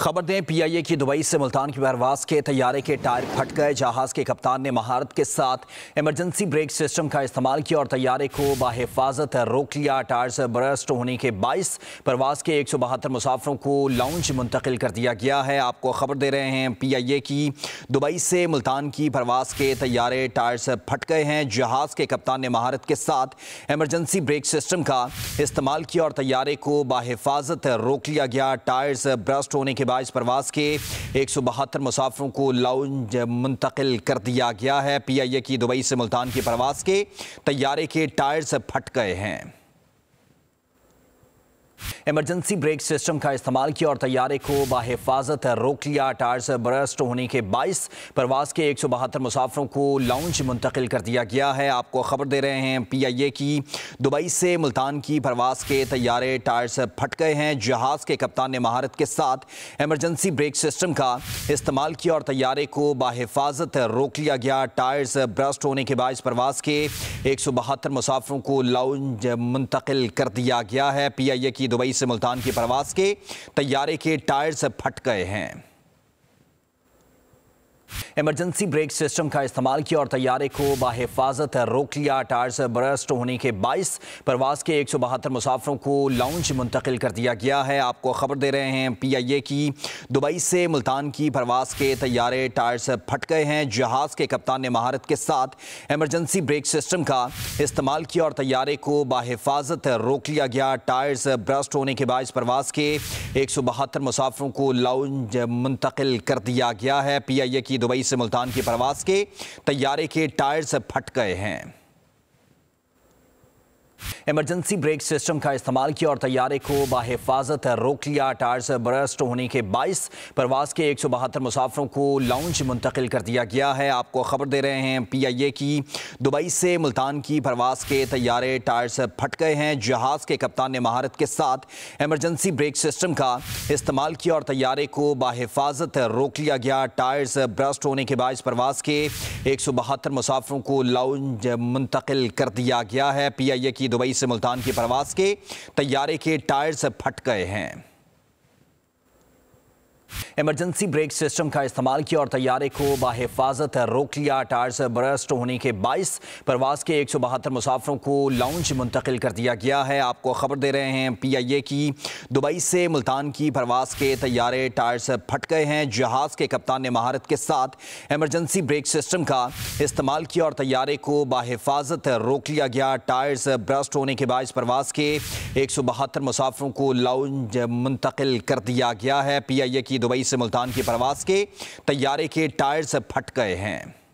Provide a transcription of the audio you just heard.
खबर दें पीआईए की दुबई से मुल्तान की परवास के तैयारे के टायर फट गए जहाज के कप्तान ने महारत के साथ इमरजेंसी ब्रेक सिस्टम का इस्तेमाल किया और तैयारे को बाहिफाजत रोक लिया टायर्स बरस्ट होने के बाईस परवास के एक सौ बहत्तर मुसाफरों को लाउंज मुंतकिल कर दिया गया है आपको खबर दे रहे हैं पीआईए की दुबई से मुल्तान की परवास के तैयारे टायर्स फट गए हैं जहाज के कप्तान ने महारत के साथ इमरजेंसी ब्रेक सिस्टम का इस्तेमाल किया और तैयारे को बाहिफाजत रोक लिया गया टायर्स ब्रस्ट होने के मुर्रबाज प्रवास के एक सौ बहत्तर मुसाफरों को लाउंज मुंतकिल कर दिया गया है पी आई ए की दुबई से मुल्तान की प्रवास के तैयारे के टायर्स फट गए हैं इमरजेंसी ब्रेक सिस्टम का इस्तेमाल किया और तैयारे को बाहिफाजत रोक लिया टायर्स ब्रस्ट होने के बाईस प्रवास के एक सौ बहत्तर मुसाफरों को लाउंज मुंतकिल कर दिया गया है आपको खबर दे रहे हैं पी आई ए की दुबई से मुल्तान की प्रवास के तैयारे टायर्स फट गए हैं जहाज़ के कप्तान ने महारत के साथ एमरजेंसी ब्रेक सिस्टम का इस्तेमाल किया और तैयारे को बाहिफाजत रोक लिया गया टायर्स ब्रस्ट होने के बाईस प्रवास के एक सौ बहत्तर मुसाफरों को लाउंज मुंतकिल कर दिया गया है पी आई ए की दुबई से मुल्तान की प्रवास के तैयारे के टायर्स फट गए हैं इमरजेंसी ब्रेक सिस्टम का इस्तेमाल किया और तैयारे को बाहिफाजत रोक लिया टायर्स ब्रस्ट होने के बाईस प्रवास के एक सौ बहत्तर मुसाफरों को लाउंज मुंतकिल कर दिया गया है आपको खबर दे रहे हैं पी आई ए की दुबई से मुल्तान की प्रवास के तैयारे टायर्स फट गए हैं जहाज़ के कप्तान ने महारत के साथ एमरजेंसी ब्रेक सिस्टम का इस्तेमाल किया और तैयारे को बाहिफाजत रोक लिया गया टायर्स ब्रस्ट होने के बाईस प्रवास के एक सौ बहत्तर मुसाफरों को लाउंज मुंतकिल कर दिया गया है पी आई ए की दुबई से मुल्तान की प्रवास के तैयारे के टायर्स फट गए हैं इमरजेंसी ब्रेक सिस्टम का इस्तेमाल किया और तैयारे को बाहिफाजत रोक लिया टायर्स ब्रस्ट होने के बाईस प्रवास के एक सौ बहत्तर मुसाफरों को लाउंज मुंतकिल कर दिया गया है आपको खबर दे रहे हैं पी आई ए की दुबई से मुल्तान की प्रवास के तैयारे टायर्स फट गए हैं जहाज़ के कप्तान ने महारत के साथ एमरजेंसी ब्रेक सिस्टम का इस्तेमाल किया और तैयारे को बाहिफाजत रोक लिया गया टायर्स ब्रस्ट होने के बाईस प्रवास के एक सौ बहत्तर मुसाफरों को लाउंज मुंतकिल कर दिया गया है पी आई ए की दुबई से मुल्तान की प्रवास के तैयारे के टायर्स फट गए हैं इमरजेंसी ब्रेक सिस्टम का इस्तेमाल किया और तैयारे को बाहिफाजत रोक लिया टायर्स ब्रस्ट होने के बाईस प्रवास के एक सौ बहत्तर मुसाफरों को लाउंज मुंतकिल कर दिया गया है आपको खबर दे रहे हैं पी आई ए की दुबई से मुल्तान की प्रवास के तैयारे टायर्स फट गए हैं जहाज के कप्तान ने महारत के साथ इमरजेंसी ब्रेक सिस्टम का इस्तेमाल किया और तैयारे को बाहिफाजत रोक लिया गया टायर्स ब्रस्ट होने के बाईस प्रवास के एक सौ बहत्तर मुसाफरों को लाउंज मुंतकिल कर दिया गया है पी आई ए की की दुबई से मुल्तान की प्रवास के तैयारे के टायर्स फट गए हैं